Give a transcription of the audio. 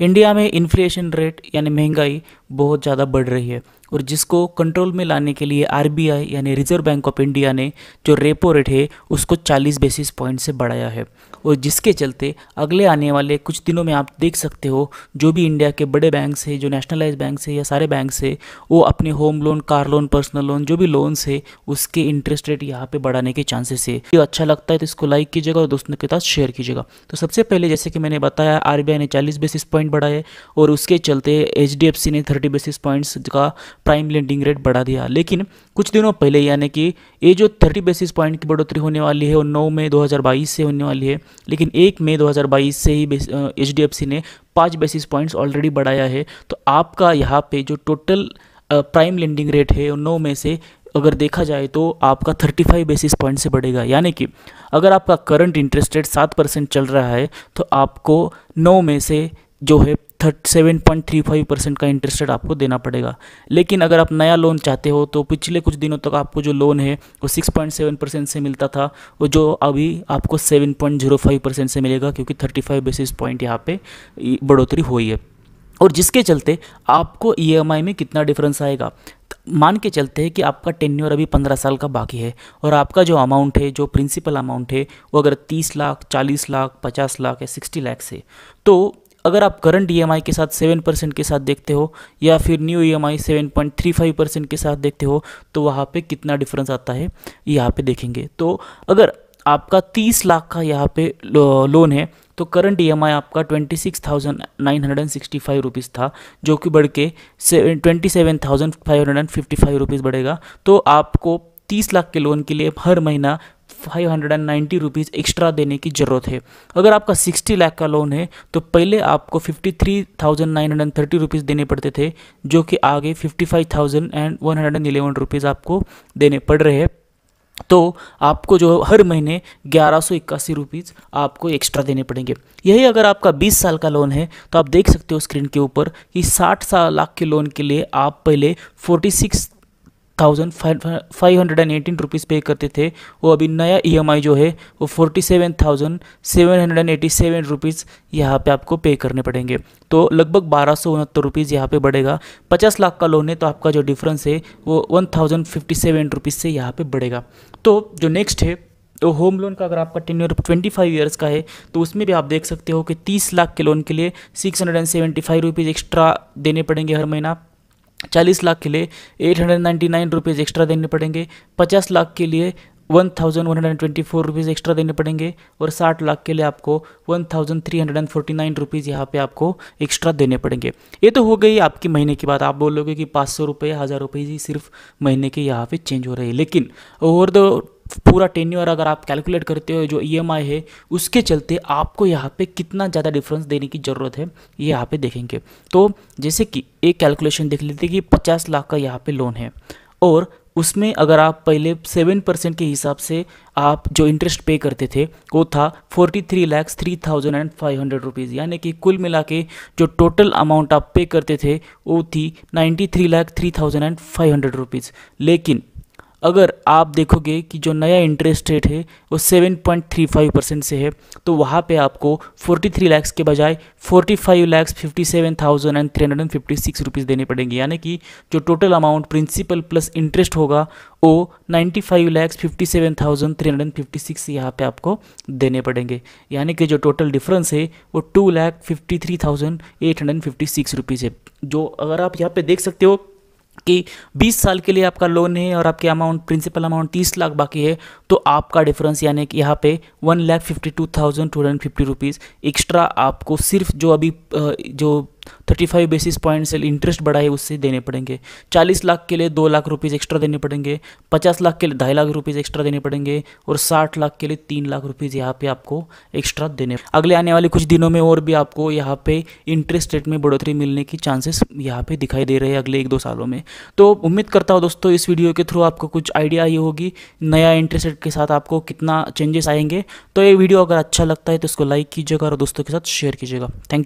India में inflation rate यानी महंगाई बहुत ज़्यादा बढ़ रही है और जिसको कंट्रोल में लाने के लिए आर यानी रिजर्व बैंक ऑफ इंडिया ने जो रेपो रेट है उसको 40 बेसिस पॉइंट से बढ़ाया है और जिसके चलते अगले आने वाले कुछ दिनों में आप देख सकते हो जो भी इंडिया के बड़े बैंक्स हैं जो नेशनलाइज बैंक्स है या सारे बैंक्स है वो अपने home loan car loan personal loan जो भी लोन्स है उसके इंटरेस्ट रेट यहाँ पर बढ़ाने के चांसेस है जो अच्छा लगता है तो इसको लाइक कीजिएगा और दोस्तों के साथ शेयर कीजिएगा तो सबसे पहले जैसे कि मैंने बताया आर ने चालीस बेसिस पॉइंट बढ़ाए और उसके चलते एच ने थर्टी बेसिस पॉइंट्स का प्राइम लेंडिंग रेट बढ़ा दिया लेकिन कुछ दिनों पहले यानी कि ये जो थर्टी बेसिस पॉइंट की बढ़ोतरी होने वाली है वो नौ मई 2022 से होने वाली है लेकिन एक मई 2022 से ही एच ने पाँच बेसिस पॉइंट्स ऑलरेडी बढ़ाया है तो आपका यहाँ पे जो टोटल प्राइम लेंडिंग रेट है वो नौ में से अगर देखा जाए तो आपका 35 बेसिस पॉइंट से बढ़ेगा यानी कि अगर आपका करंट इंटरेस्ट रेट सात परसेंट चल रहा है तो आपको नौ में से जो है thirty seven point three five percent का इंटरेस्ट रेट आपको देना पड़ेगा लेकिन अगर आप नया लोन चाहते हो तो पिछले कुछ दिनों तक आपको जो लोन है वो सिक्स पॉइंट सेवन परसेंट से मिलता था वो जो अभी आपको seven point zero five percent से मिलेगा क्योंकि थर्टी फाइव बेसिस पॉइंट यहाँ पे बढ़ोतरी हुई है और जिसके चलते आपको ई e में कितना डिफरेंस आएगा मान के चलते हैं कि आपका टेन्योर अभी पंद्रह साल का बाकी है और आपका जो अमाउंट है जो प्रिंसिपल अमाउंट है वो अगर तीस लाख चालीस लाख पचास लाख या सिक्सटी लाख से तो अगर आप करंट ई e के साथ सेवन परसेंट के साथ देखते हो या फिर new E M I seven point three five percent के साथ देखते हो तो वहाँ पे कितना डिफरेंस आता है यहाँ पे देखेंगे तो अगर आपका तीस लाख का यहाँ पे लोन है तो करंट ई e आपका twenty six thousand nine hundred and sixty five rupees था जो कि बढ़ के twenty seven thousand five hundred and fifty five rupees बढ़ेगा तो आपको तीस लाख के लोन के लिए हर महीना five hundred and ninety rupees extra देने की ज़रूरत है अगर आपका सिक्सटी लाख का लोन है तो पहले आपको fifty three thousand nine hundred and thirty rupees देने पड़ते थे जो कि आगे fifty five thousand and one hundred and eleven rupees आपको देने पड़ रहे हैं तो आपको जो हर महीने ग्यारह सौ इक्यासी रुपीज़ आपको एक्स्ट्रा देने पड़ेंगे यही अगर आपका 20 साल का लोन है तो आप देख सकते हो स्क्रीन के ऊपर कि 60 साल लाख के लोन के लिए आप पहले 46 thousand five five hundred and eighteen rupees pay करते थे वो अभी नया ईएमआई e जो है वो forty seven thousand seven hundred and eighty seven rupees यहाँ पर आपको पे करने पड़ेंगे तो लगभग बारह सौ उनहत्तर रुपीज़ यहाँ पर बढ़ेगा पचास लाख का लोन है तो आपका जो डिफरेंस है वो one thousand fifty seven rupees से यहाँ पर बढ़ेगा तो जो नेक्स्ट है तो होम लोन का अगर आपका टेन्योर ट्वेंटी फाइव ईयर्स का है तो उसमें भी आप देख सकते हो कि तीस लाख के लोन के लिए six hundred and seventy five rupees extra देने पड़ेंगे हर महीना चालीस लाख के लिए eight hundred ninety nine rupees extra देने पड़ेंगे पचास लाख के लिए one thousand one hundred twenty four rupees extra देने पड़ेंगे और साठ लाख के लिए आपको one thousand three hundred and forty nine rupees यहाँ पर आपको एक्स्ट्रा देने पड़ेंगे ये तो हो गई आपकी महीने की बात आप बोलोगे कि पाँच सौ रुपये हज़ार रुपये ही सिर्फ महीने के यहाँ पे चेंज हो रहे हैं लेकिन ओवर द पूरा टेन्यूअर अगर आप कैलकुलेट करते हो जो ई है उसके चलते आपको यहाँ पे कितना ज़्यादा डिफरेंस देने की ज़रूरत है ये यहाँ पे देखेंगे तो जैसे कि एक कैलकुलेशन देख लेते कि पचास लाख का यहाँ पे लोन है और उसमें अगर आप पहले सेवन परसेंट के हिसाब से आप जो इंटरेस्ट पे करते थे वो था forty three lakhs three thousand and five hundred rupees यानी कि कुल मिला के जो टोटल अमाउंट आप पे करते थे वो थी ninety three lakhs three thousand and five hundred rupees लेकिन अगर आप देखोगे कि जो नया इंटरेस्ट रेट है वो 7.35 परसेंट से है तो वहाँ पे आपको 43 लाख के बजाय 45 lakhs fifty seven thousand and three hundred fifty six rupees देने पड़ेंगे यानी कि जो total amount principal plus interest होगा वो 95 lakhs fifty seven thousand three hundred fifty six यहाँ पर आपको देने पड़ेंगे यानी कि जो टोटल डिफरेंस है वो two lakh fifty three thousand eight fifty six rupees है जो अगर आप यहाँ पर देख सकते हो कि 20 साल के लिए आपका लोन है और आपके अमाउंट प्रिंसिपल अमाउंट 30 लाख बाकी है तो आपका डिफरेंस यानी कि यहाँ पे one lakh fifty two thousand two hundred fifty rupees extra आपको सिर्फ जो अभी जो थर्टी फाइव बेसिस पॉइंट से इंटरेस्ट बढ़ा है उससे देने पड़ेंगे चालीस लाख के लिए दो लाख रुपीज़ एक्स्ट्रा देने पड़ेंगे पचास लाख के लिए ढाई लाख रुपीज़ एक्स्ट्रा देने पड़ेंगे और साठ लाख के लिए तीन लाख रुपीज़ यहाँ पे आपको एक्स्ट्रा देने अगले आने वाले कुछ दिनों में और भी आपको यहाँ पे इंटरेस्ट रेट में बढ़ोतरी मिलने की चांसेस यहाँ पे दिखाई दे रहे हैं अगले एक दो सालों में तो उम्मीद करता हूँ दोस्तों इस वीडियो के थ्रू आपको कुछ आइडिया ये होगी नया इंटरेस्ट रेट के साथ आपको कितना चेंजेस आएंगे तो ये वीडियो अगर अच्छा लगता है तो इसको लाइक कीजिएगा और दोस्तों के साथ शेयर कीजिएगा थैंक